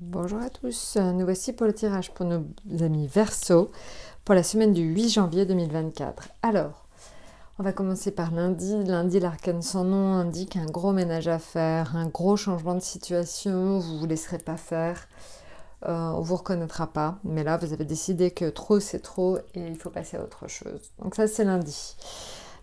Bonjour à tous, nous voici pour le tirage pour nos amis Verseau pour la semaine du 8 janvier 2024. Alors, on va commencer par lundi. Lundi, l'arcane sans nom indique un gros ménage à faire, un gros changement de situation, vous ne vous laisserez pas faire, euh, on ne vous reconnaîtra pas, mais là, vous avez décidé que trop, c'est trop et il faut passer à autre chose. Donc ça, c'est lundi.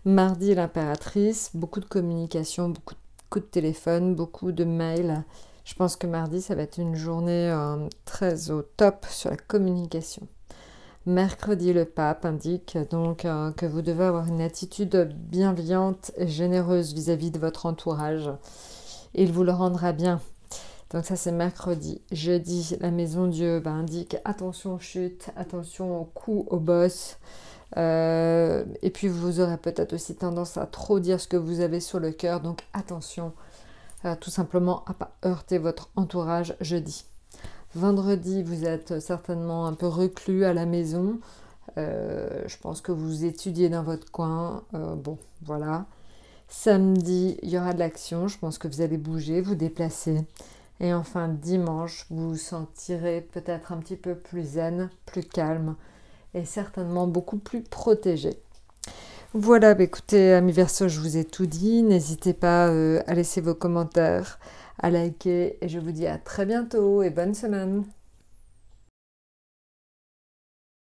Mardi, l'impératrice, beaucoup de communication, beaucoup de coups de téléphone, beaucoup de mails. Je pense que mardi, ça va être une journée euh, très au top sur la communication. Mercredi, le pape indique donc euh, que vous devez avoir une attitude bienveillante et généreuse vis-à-vis de votre entourage. Il vous le rendra bien. Donc ça c'est mercredi. Jeudi, la maison Dieu bah, indique attention aux chutes, attention aux coups, aux bosses. Euh, et puis vous aurez peut-être aussi tendance à trop dire ce que vous avez sur le cœur, donc attention euh, tout simplement à pas heurter votre entourage jeudi. Vendredi, vous êtes certainement un peu reclus à la maison. Euh, je pense que vous étudiez dans votre coin. Euh, bon, voilà. Samedi, il y aura de l'action. Je pense que vous allez bouger, vous déplacer. Et enfin, dimanche, vous vous sentirez peut-être un petit peu plus zen, plus calme et certainement beaucoup plus protégé. Voilà, bah, écoutez, amis Verso, je vous ai tout dit. N'hésitez pas euh, à laisser vos commentaires, à liker et je vous dis à très bientôt et bonne semaine.